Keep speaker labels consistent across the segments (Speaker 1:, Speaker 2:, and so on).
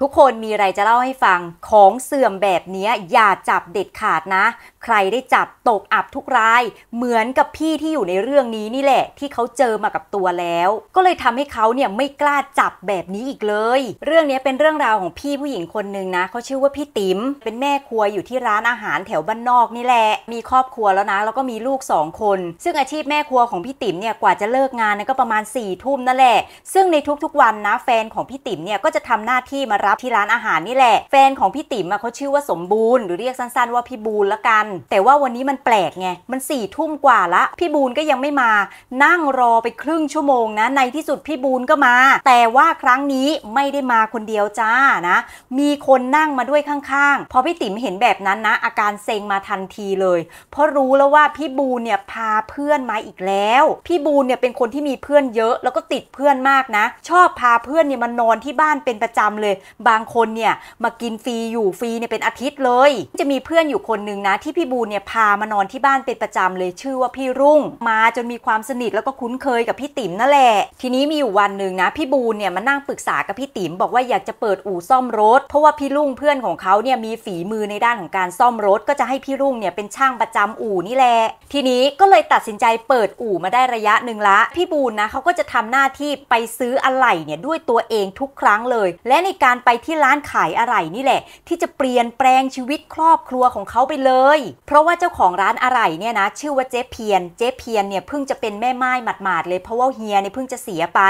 Speaker 1: ทุกคนมีอะไรจะเล่าให้ฟังของเสื่อมแบบนี้อย่าจับเด็ดขาดนะใครได้จับตกอับทุกราย เหมือนกับพี่ที่อยู่ในเรื่องนี้นี่แหละ ที่เขาเจอมากับตัวแล้ว ก็เลยทำให้เขาเนี่ยไม่กล้าจับแบบนี้อีกเลย เรื่องนี้เป็นเรื่องราวของพี่ผู้หญิงคนหนึ่งนะเขาชื่อว่าพี่ติ๋มเป็นแม่ครัวอยู่ที่ร้านอาหารแถวบ้านนอกนี่แหละ มีครอบครัวแล้วนะแล้วก็มีลูก 2 คน ซึ่งอาชีพแม่ครัวของพี่ติ๋มเนี่ยกว่าจะเลิกงานนก็ประมาณ4ี่ทุ่มนั่นแหละซึ่งในทุกๆวันนะ แฟนของพี่ติ๋มเนี่ยก็จะทำหน้าที่มารับที่ร้านอาหารนี่แหละ แฟนของพี่ติ๋มเขาชื่อว่าสมบูรณ์หรือเรียกสั้นๆ ว่าพี่บูลละกันแต่ว่าวันนี้มันแปลกไง มันสี่ทุ่มกว่าละ พี่บูนก็ยังไม่มา นั่งรอไปครึ่งชั่วโมงนะ ในที่สุดพี่บูนก็มา แต่ว่าครั้งนี้ไม่ได้มาคนเดียวจ้านะ มีคนนั่งมาด้วยข้างๆ พอพี่ติ๋มเห็นแบบนั้นนะ อาการเซ็งมาทันทีเลย เพราะรู้แล้วว่าพี่บูนเนี่ยพาเพื่อนมาอีกแล้ว พี่บูนเนี่ยเป็นคนที่มีเพื่อนเยอะแล้วก็ติดเพื่อนมากนะ ชอบพาเพื่อนเนี่ยมานอนที่บ้านเป็นประจำเลย บางคนเนี่ยมากินฟรีอยู่ฟรีเนี่ยเป็นอาทิตย์เลย จะมีเพื่อนอยู่คนหนึ่งนะที่พี่พี่บูนเนี่ยพามานอนที่บ้านเป็นประจำเลยชื่อว่าพี่รุ่ง มาจนมีความสนิทแล้วก็คุ้นเคยกับพี่ติ๋มนั่นแหละ ทีนี้มีอยู่วันหนึ่งนะพี่บูนเนี่ยมานั่งปรึกษากับพี่ติ๋มบอกว่าอยากจะเปิดอู่ซ่อมรถ เพราะว่าพี่รุ่งเพื่อนของเขาเนี่ยมีฝีมือในด้านของการซ่อมรถก็จะให้พี่รุ่งเนี่ยเป็นช่างประจำอู่นี่แหละทีนี้ก็เลยตัดสินใจเปิดอู่มาได้ระยะหนึ่งละพี่บูนนะเขาก็จะทำหน้าที่ไปซื้ออะไหล่เนี่ยด้วยตัวเองทุกครั้งเลย และในการไปที่ร้านขายอะไหล่นี่แหละ ที่จะเปลี่ยนแปลงชีวิตครอบครัวของเขาไปเลยเพราะว่าเจ้าของร้านอะไรเนี่ยนะชื่อว่าเจ๊เพียนเจ๊เพียนเนี่ยเพิ่งจะเป็นแม่ไม้หมาดๆเลยเพราะว่าเฮียเนี่ยเพิ่งจะเสียไป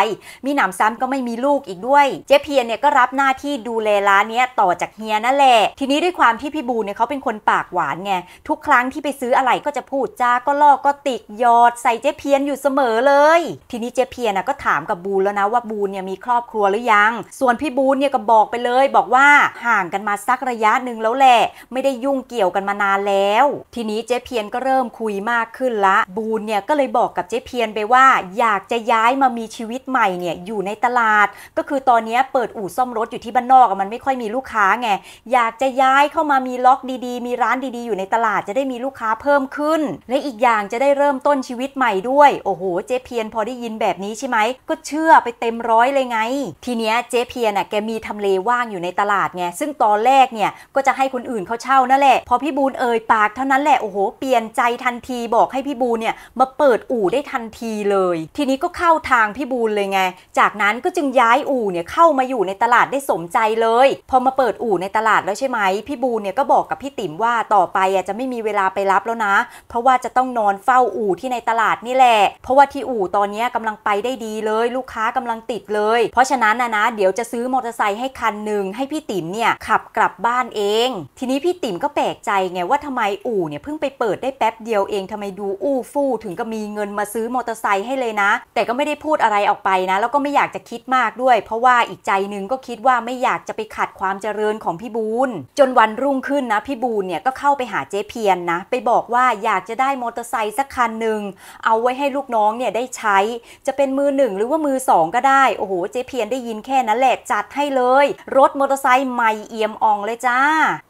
Speaker 1: มีหนำซ้ำก็ไม่มีลูกอีกด้วย เจ๊เพียนเนี่ยก็รับหน้าที่ดูแลร้านเนี้ยต่อจากเฮียนั่นแหละทีนี้ด้วยความที่พี่บูเนี่ยเขาเป็นคนปากหวานไงทุกครั้งที่ไปซื้ออะไรก็จะพูดจาก็ลอกก็ติกยอด ใส่เจ๊เพียนอยู่เสมอเลย ทีนี้เจ๊เพียนนะก็ถามกับบูแล้วนะว่าบูเนี่ยมีครอบครัวหรือยัง ส่วนพี่บูเนี่ยก็บอกไปเลย บอกว่าห่างกันมาสักระยะหนึ่งแล้วแหละไม่ได้ยุ่งเกี่ยวกันมานานแล้วแล้วทีนี้เจ๊เพียนก็เริ่มคุยมากขึ้นละ บูนเนี่ยก็เลยบอกกับเจ๊เพียนไปว่า อยากจะย้ายมามีชีวิตใหม่เนี่ยอยู่ในตลาด ก็คือตอนนี้เปิดอู่ซ่อมรถอยู่ที่บ้านนอกมันไม่ค่อยมีลูกค้าไงอยากจะย้ายเข้ามามีล็อกดีๆ มีร้านดี ๆอยู่ในตลาดจะได้มีลูกค้าเพิ่มขึ้น และอีกอย่างจะได้เริ่มต้นชีวิตใหม่ด้วย โอ้โหเจ๊เพียนพอได้ยินแบบนี้ใช่ไหมก็เชื่อไปเต็มร้อยเลยไง ทีเนี้ยเจ๊เพียนอ่ะแกมีทำเลว่างอยู่ในตลาดไงซึ่งตอนแรกเนี่ยก็จะให้คนอื่นเขาเช่านั่นแหละพอพี่บูนเอ่ยปากเท่านั้นแหละ โอ้โหเปลี่ยนใจทันทีบอกให้พี่บูเนี่ย มาเปิดอู่ได้ทันทีเลย ทีนี้ก็เข้าทางพี่บูเลยไง จากนั้นก็จึงย้ายอู่เนี่ย เข้ามาอยู่ในตลาดได้สมใจเลย พอมาเปิดอู่ในตลาดแล้วใช่ไหม พี่บูเนี่ยก็บอกกับพี่ติ๋มว่าต่อไปอ่ะจะไม่มีเวลาไปรับแล้วนะ เพราะว่าจะต้องนอนเฝ้าอู่ที่ในตลาดนี่แหละเพราะว่าที่อู่ตอนนี้กำลังไปได้ดีเลย ลูกค้ากำลังติดเลย เพราะฉะนั้นนะนะเดี๋ยวจะซื้อมอเตอร์ไซค์ให้คันหนึ่งให้พี่ติ๋มเนี่ยขับกลับบ้านเอง ทีนี้พี่ติ๋มก็แปลกใจไงว่าทำไมอู่เนี่ยเพิ่งไปเปิดได้แป๊บเดียวเองทำไมดูอู้ฟู่ถึงก็มีเงินมาซื้อมอเตอร์ไซค์ให้เลยนะ แต่ก็ไม่ได้พูดอะไรออกไปนะ แล้วก็ไม่อยากจะคิดมากด้วย เพราะว่าอีกใจนึงก็คิดว่าไม่อยากจะไปขัดความเจริญของพี่บูนจนวันรุ่งขึ้นนะพี่บูนเนี่ย ก็เข้าไปหาเจ๊เพียนนะ ไปบอกว่าอยากจะได้มอเตอร์ไซค์สักคันหนึ่งเอาไว้ให้ลูกน้องเนี่ยได้ใช้ จะเป็นมือหนึ่งหรือว่ามือสองก็ได้โอ้โหเจ๊เพียนได้ยินแค่นั้นแหละจัดให้เลย รถมอเตอร์ไซค์ใหม่เอี่ยมอ่องเลยจ้า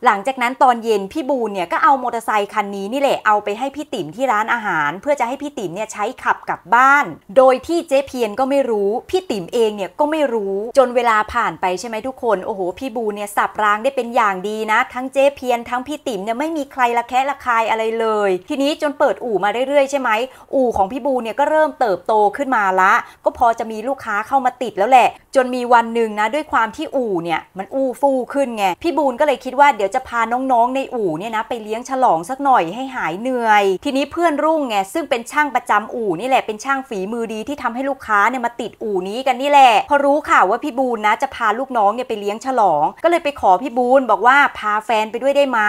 Speaker 1: หลังจากนั้นตอนเย็นพี่บูนเนี่ยก็เอามอเตอร์ไซคันนี้นี่แหละเอาไปให้พี่ติ๋มที่ร้านอาหาร เพื่อจะให้พี่ติ๋มเนี่ยใช้ขับกลับบ้าน โดยที่เจ๊เพียนก็ไม่รู้พี่ติ๋มเองเนี่ยก็ไม่รู้จนเวลาผ่านไปใช่ไหมทุกคน โอ้โหพี่บูเนี่ยสับรางได้เป็นอย่างดีนะ ทั้งเจ๊เพียนทั้งพี่ติ๋มเนี่ยไม่มีใครละแคะละคายอะไรเลย ทีนี้จนเปิดอู่มาเรื่อยๆใช่ไหมอู่ของพี่บูเนี่ยก็เริ่มเติบโตขึ้นมาละ ก็พอจะมีลูกค้าเข้ามาติดแล้วแหละ จนมีวันหนึ่งนะด้วยความที่อู่เนี่ยมันอู้ฟู่ขึ้นไงพี่บูนก็เลยคิดว่าเดี๋ยวจะพาน้อง ๆ ในอู่เนี่ยนะไปเลี้ยงฉลองสักหน่อยให้หายเหนื่อยทีนี้เพื่อนรุ่งไงซึ่งเป็นช่างประจำอู่ นี่แหละเป็นช่างฝีมือดีที่ทำให้ลูกค้าเนี่ยมาติดอู่นี้กันนี่แหละพอรู้ข่าวว่าพี่บูนนะจะพาลูกน้องเนี่ยไปเลี้ยงฉลอง ก็เลยไปขอพี่บูนบอกว่าพาแฟนไปด้วยได้ไหม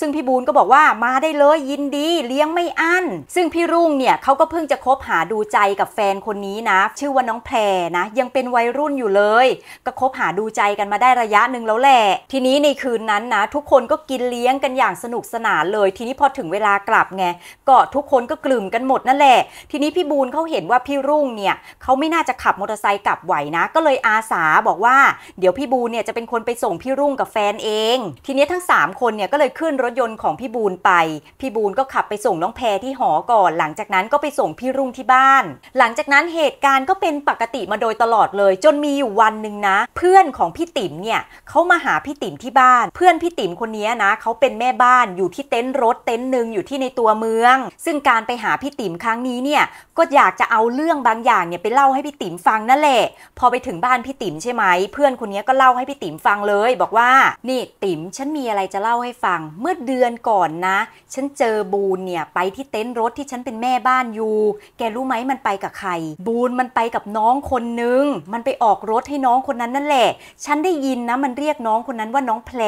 Speaker 1: ซึ่งพี่บูนก็บอกว่ามาได้เลยยินดีเลี้ยงไม่อั้นซึ่งพี่รุ่งเนี่ยเขาก็เพิ่งจะคบหาดูใจกับแฟนคนนี้นะชื่อว่าน้องแพรนะ ยังเป็นวัยรุ่นอยู่เลย ก็คบหาดูใจกันมาได้ระยะหนึ่งแล้วแหละทีนี้ในคืนนั้นนะทุกคนก็กินเลี้ยงกันอย่างสนุกสนานเลยทีนี้พอถึงเวลากลับไงก็ทุกคนก็กลุ่มกันหมดนั่นแหละ ทีนี้พี่บูนเขาเห็นว่าพี่รุ่งเนี่ยเขาไม่น่าจะขับมอเตอร์ไซค์กลับไหวนะ ก็เลยอาสา บอกว่าเดี๋ยวพี่บูนเนี่ยจะเป็นคนไปส่งพี่รุ่งกับแฟนเอง ทีนี้ทั้ง3คนเนี่ยก็เลยขึ้นรถยนต์ของพี่บูนไป พี่บูนก็ขับไปส่งน้องแพรที่หอก่อน หลังจากนั้นก็ไปส่งพี่รุ่งที่บ้าน หลังจากนั้นเหตุการณ์ก็เป็นปกติมาโดยตลอดเลย จนมีอยู่วันหนึ่งนะ เพื่อนของพี่ติ๋มเนี่ยเขามาหาพี่ติ๋มที่บ้าน เพื่อนพี่ติ๋มคนนี้นะเขาเป็นแม่บ้านอยู่ที่เต็นท์รถเต็นท์หนึ่งอยู่ที่ในตัวเมือง ซึ่งการไปหาพี่ติ๋มครั้งนี้เนี่ยก็อยากจะเอาเรื่องบางอย่างเนี่ยไปเล่าให้พี่ติ๋มฟังนั่นแหละ พอไปถึงบ้านพี่ติ๋มใช่ไหมเพื่อนคนนี้ก็เล่าให้พี่ติ๋มฟังเลย บอกว่านี่ติ๋มฉันมีอะไรจะเล่าให้ฟัง เมื่อเดือนก่อนนะ ฉันเจอบูนเนี่ย ไปที่เต็นท์รถที่ฉันเป็นแม่บ้านอยู่ แกรู้ไหมมันไปกับใคร บูนมันไปกับน้องคนนึงมันไปออกรถให้น้องคนนั้นนั่นแหละ ฉันได้ยินนะมันเรียกน้องคนนั้นว่าน้องแพร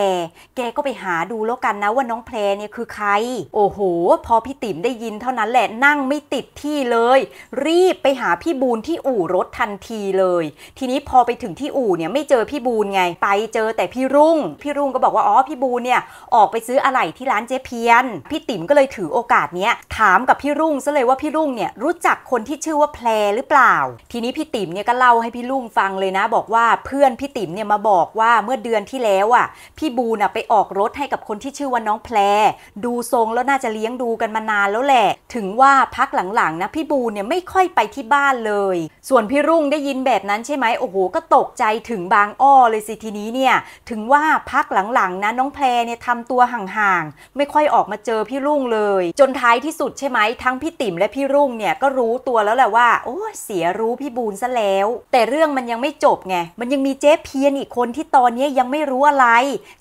Speaker 1: แกก็ไปหาดูแล้วกันนะว่าน้องแพรเนี่ยคือใคร โอ้โห พอ พี่ติ๋มได้ยินเท่านั้นแหละนั่งไม่ติดที่เลย รีบไปหาพี่บูนที่อู่รถทันทีเลย ทีนี้พอไปถึงที่อู่เนี่ยไม่เจอพี่บูนไง ไปเจอแต่พี่รุ่ง พี่รุ่งก็บอกว่าอ๋อพี่บูนเนี่ยออกไปซื้ออะไรที่ร้านเจ๊เพียน พี่ติ๋มก็เลยถือโอกาสเนี้ย ถามกับพี่รุ่งซะเลยว่าพี่รุ่งเนี่ยรู้จักคนที่ชื่อว่าแพรหรือเปล่า ทีนี้พี่ติ๋มเนี่ยก็เล่าให้พี่รุ่งฟังเลยนะ บอกว่าเพื่อนพี่ติ๋มเนี่ยมาบอกว่าเมื่อเดือนที่แล้วอ่ะพี่บูนอ่ะไปออกรถให้กับคนที่ชื่อว่าน้องแพรดูทรงแล้วน่าจะเลี้ยงดูกันมานานแล้วแหละ ถึงว่าพักหลังๆนะ พี่บูเนี่ยไม่ค่อยไปที่บ้านเลย ส่วนพี่รุ่งได้ยินแบบนั้นใช่ไหมโอ้โหก็ตกใจถึงบางอ้อเลยสิ ทีนี้เนี่ย ถึงว่าพักหลังๆนะ น้องแพรเนี่ยทำตัวห่าง ๆ ไม่ค่อยออกมาเจอพี่รุ่งเลย จนท้ายที่สุดใช่ไหมทั้งพี่ติ๋มและพี่รุ่งเนี่ยก็รู้ตัวแล้วแหละว่าโอ้เสียรู้พี่บูนซะแล้ว แต่เรื่องมันยังไม่จบไง มันยังมีเจ๊เพียนอีกคนที่ตอนนี้ยังไม่รู้อะไร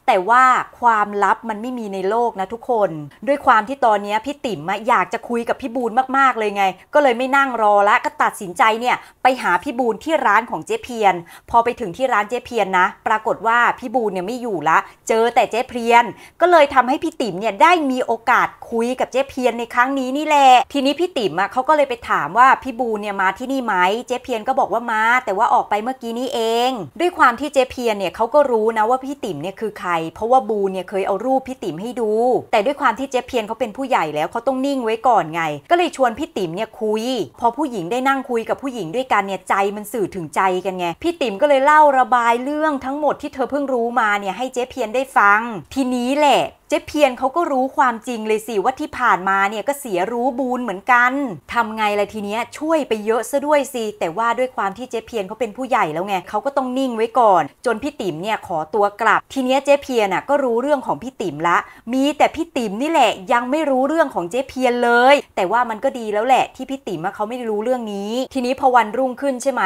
Speaker 1: แต่ว่าความลับมันไม่มีในโลกนะทุกคคนด้วยความที่ตอนนี้พี่ติ๋มอยากจะคุยกับพี่บูนมากๆเลยไง ก็เลยไม่นั่งรอละก็ตัดสินใจเนี่ยไปหาพี่บูนที่ร้านของเจ๊เพียน พอไปถึงที่ร้านเจ๊เพียนนะปรากฏว่าพี่บูนเนี่ยไม่อยู่ละ เจอแต่เจ๊เพียน ก็เลยทำให้พี่ติ๋มเนี่ยได้มีโอกาสคุยกับเจ๊เพียนในครั้งนี้นี่แหละทีนี้พี่ติ๋มเขาก็เลยไปถามว่าพี่บูนเนี่ยมาที่นี่ไหมเจ๊เพียนก็บอกว่ามา แต่ว่าออกไปเมื่อกี้นี้เอง ด้วยความที่เจ๊เพียนเนี่ยเขาก็รู้นะว่าพี่ติ๋มเนี่ยคือใคร เพราะว่าบูนเนี่ยเคยเอารูปพี่ติ๋มให้ดูแต่แต่ด้วยความที่เจ๊เพียนเขาเป็นผู้ใหญ่แล้ว เขาต้องนิ่งไว้ก่อนไง ก็เลยชวนพี่ติ๋มเนี่ยคุย พอผู้หญิงได้นั่งคุยกับผู้หญิงด้วยกันเนี่ยใจมันสื่อถึงใจกันไง พี่ติ๋มก็เลยเล่าระบายเรื่องทั้งหมดที่เธอเพิ่งรู้มาเนี่ยให้เจ๊เพียนได้ฟัง ทีนี้แหละเจ๊เพียนเขาก็รู้ความจริงเลยสิ ว่าที่ผ่านมาเนี่ย ก็เสียรู้บูนเหมือนกัน ทำไงลไะทีเนี้ยช่วยไปเยอะซะด้วยสิ แต่ว่าด้วยความที่เจ๊เพียนเขาเป็นผู้ใหญ่แล้วไงเขาก็ต้องนิ่งไว้ก่อน จนพี่ติ๋มเนี่ย ขอตัวกลับ ทีเนี้ยเจ๊เพียนอ่ะก็รู้เรื่องของพี่ติ๋มละ มีแต่พี่ติ๋มนี่แหละยังไม่รู้เรื่องของเจ๊เพียนเลย แต่ว่ามันก็ดีแล้วแหละ ที่พี่ติ๋มเขาไม่รู้เรื่องนี้ ทีนี้พอวันรุ่งขึ้นใช่ไหม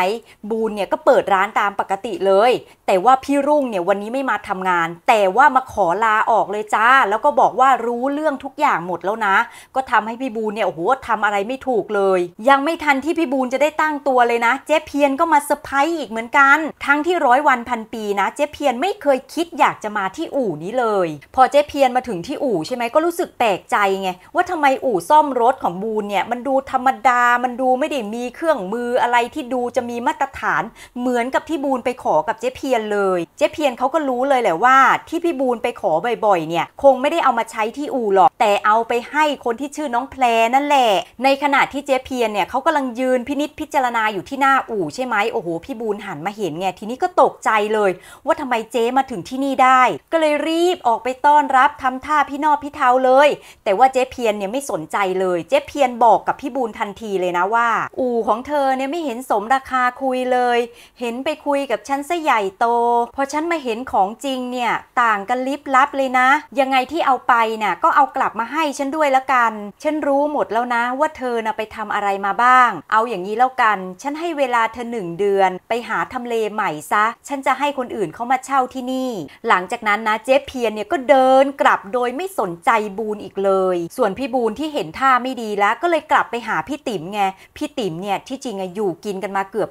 Speaker 1: บูนเนี่ยก็เปิดร้านตามปกติเลย แต่ว่าพี่รุ่งเนี่ยวันนี้ไม่มาทำงาน แต่ว่ามาขอลาออกเลยจ้าแล้วก็บอกว่ารู้เรื่องทุกอย่างหมดแล้วนะ ก็ทำให้พี่บูลเนี่ยโอ้โหทำอะไรไม่ถูกเลย ยังไม่ทันที่พี่บูลจะได้ตั้งตัวเลยนะ เจ๊เพียนก็มาเซอร์ไพรส์อีกเหมือนกัน ทั้งที่ร้อยวันพันปีนะเจ๊เพียนไม่เคยคิดอยากจะมาที่อู่นี้เลย พอเจ๊เพียนมาถึงที่อู่ ใช่ไหมก็รู้สึกแปลกใจไง ว่าทำไมอู่ซ่อมรถของบูลเนี่ยมันดูธรรมดามันดูไม่ได้มีเครื่องมืออะไรที่ดูจะมีมาตรฐานเหมือนกับที่บูลไปขอกับเจ๊เพียนเลย เจ๊เพียนเขาก็รู้เลยแหละว่า ที่พี่บูลไปขอบ่อยๆเนี่ยคงไม่ได้เอามาใช้ที่อู่ หรอก แต่เอาไปให้คนที่ชื่อน้องแพรนั่นแหละ ในขณะที่เจ๊เพียนเนี่ยเขากำลังยืนพินิษพิจารณาอยู่ที่หน้าอู่ ใช่ไหมโอ้โหพี่บูนหันมาเห็นไง ทีนี้ก็ตกใจเลย ว่าทำไมเจ๊มาถึงที่นี่ได้ ก็เลยรีบออกไปต้อนรับทำท่าพี่นอบพี่เทาเลย แต่ว่าเจ๊เพียนเนี่ยไม่สนใจเลยเจ๊เพียนบอกกับพี่บูนทันทีเลยนะว่า อู่ของเธอเนี่ยไม่เห็นสมราคาคุยเลย เห็นไปคุยกับฉันซะใหญ่โตพอฉันมาเห็นของจริงเนี่ยต่างกันลิบลับเลยนะยังไงที่เอาไปน่ะก็เอากลับมาให้ฉันด้วยละกัน ฉันรู้หมดแล้วนะ ว่าเธอน่ะไปทำอะไรมาบ้าง เอาอย่างนี้แล้วกัน ฉันให้เวลาเธอหนึ่งเดือน ไปหาทำเลใหม่ซะ ฉันจะให้คนอื่นเขามาเช่าที่นี่ หลังจากนั้นนะเจ๊เพียนเนี่ยก็เดินกลับโดยไม่สนใจบูนอีกเลย ส่วนพี่บูนที่เห็นท่าไม่ดีแล้ว ก็เลยกลับไปหาพี่ติ๋มไงพี่ติ๋มเนี่ยที่จริงอะอยู่กินกันมาเกือบ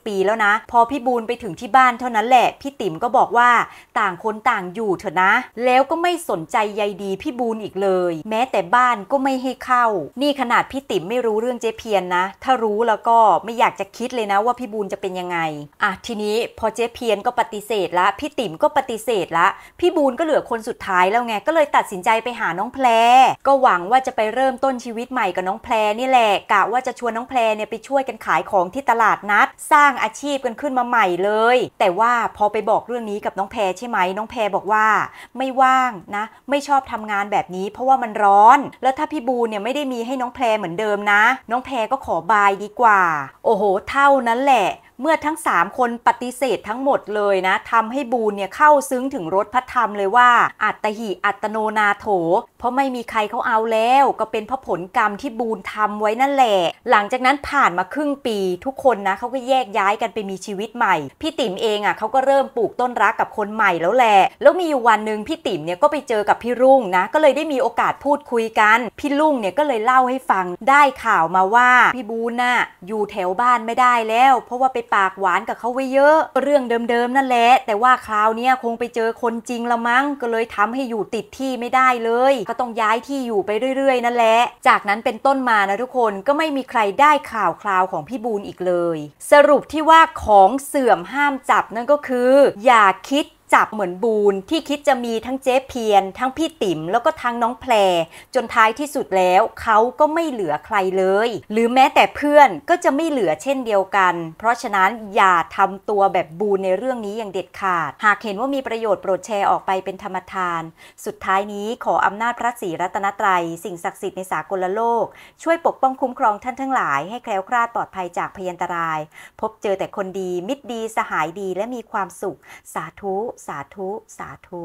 Speaker 1: 20 ปีแล้วนะ พอพี่บูนไปถึงที่บ้านเท่านั้น แหละพี่ติ๋มก็บอกว่า ต่างคนต่างอยู่เถอะนะ แล้วก็ไม่สนใจใยดีพี่บูนอีกเลย แม้แต่บ้านก็ไม่ให้เข้า นี่ขนาดพี่ติ๋มไม่รู้เรื่องเจ๊เพียนนะ ถ้ารู้แล้วก็ไม่อยากจะคิดเลยนะ ว่าพี่บูนจะเป็นยังไงอ่ะทีนี้พอเจ๊เพียนก็ปฏิเสธละพี่ติ๋มก็ปฏิเสธละพี่บูนก็เหลือคนสุดท้ายแล้วไงก็เลยตัดสินใจไปหาน้องแพรก็หวังว่าจะไปเริ่มต้นชีวิตใหม่กับน้องแพรนี่แหละกะว่าจะชวนน้องแพรเนี่ยไปช่วยกันขายของที่ตลาดนัด สร้างอาชีพกันขึ้นมาใหม่เลย แต่ว่าพอไปบอกเรื่องนี้กับน้องแพรใช่ไหมน้องแพรบอกว่า ไม่ว่างนะไม่ชอบทำงานแบบนี้เพราะว่ามันร้อน แล้วถ้าพี่บูเนี่ยไม่ได้มีให้น้องแพรเหมือนเดิมนะ น้องแพรก็ขอบายดีกว่า โอ้โห เท่านั้นแหละเมื่อทั้ง 3 คนปฏิเสธทั้งหมดเลยนะทำให้บูนเนี่ยเข้าซึ้งถึงรถพระธรรมเลยว่าอัตหิอัตโนนาโถ เพราะไม่มีใครเขาเอาแล้ว ก็เป็นเพราะผลกรรมที่บูนทำไว้นั่นแหละ หลังจากนั้นผ่านมาครึ่งปี ทุกคนนะเขาก็แยกย้ายกันไปมีชีวิตใหม่ พี่ติ๋มเองอะ่ะเขาก็เริ่มปลูกต้นรักกับคนใหม่แล้วแหละ แล้วมีอยู่วันหนึ่งพี่ติ๋มเนี่ยก็ไปเจอกับพี่รุ่งนะก็เลยได้มีโอกาสพูดคุยกันพี่รุ่งเนี่ยก็เลยเล่าให้ฟังได้ข่าวมาว่าพี่บูนน่ะอยู่แถวบ้านไม่ได้แล้ว เพราะว่าไปปากหวานกับเขาไว้เยอะเรื่องเดิมๆนั่นแหละแต่ว่าคราวนี้คงไปเจอคนจริงละมั้งก็เลยทำให้อยู่ติดที่ไม่ได้เลย ก็ต้องย้ายที่อยู่ไปเรื่อยๆ นั่นแหละจากนั้นเป็นต้นมานะทุกคนก็ไม่มีใครได้ข่าวคราวของพี่บูนอีกเลย สรุปที่ว่าของเสื่อมห้ามจับนั่นก็คืออย่าคิดจับเหมือนบูนที่คิดจะมีทั้งเจ๊เพียนทั้งพี่ติ๋มแล้วก็ทั้งน้องแพรจนท้ายที่สุดแล้วเขาก็ไม่เหลือใครเลย หรือแม้แต่เพื่อนก็จะไม่เหลือเช่นเดียวกัน เพราะฉะนั้นอย่าทำตัวแบบบูนในเรื่องนี้อย่างเด็ดขาด หากเห็นว่ามีประโยชน์โปรดแชร์ออกไปเป็นธรรมทาน สุดท้ายนี้ขออำนาจพระศรีรัตนตรัยสิ่งศักดิ์สิทธิ์ในสากลโลกช่วยปกป้องคุ้มครองท่านทั้งหลายให้แคล้วคลาดปลอดภัยจากพยันตราย พบเจอแต่คนดีมิตรดีสหายดีและมีความสุข สาธุสาธุ สาธุ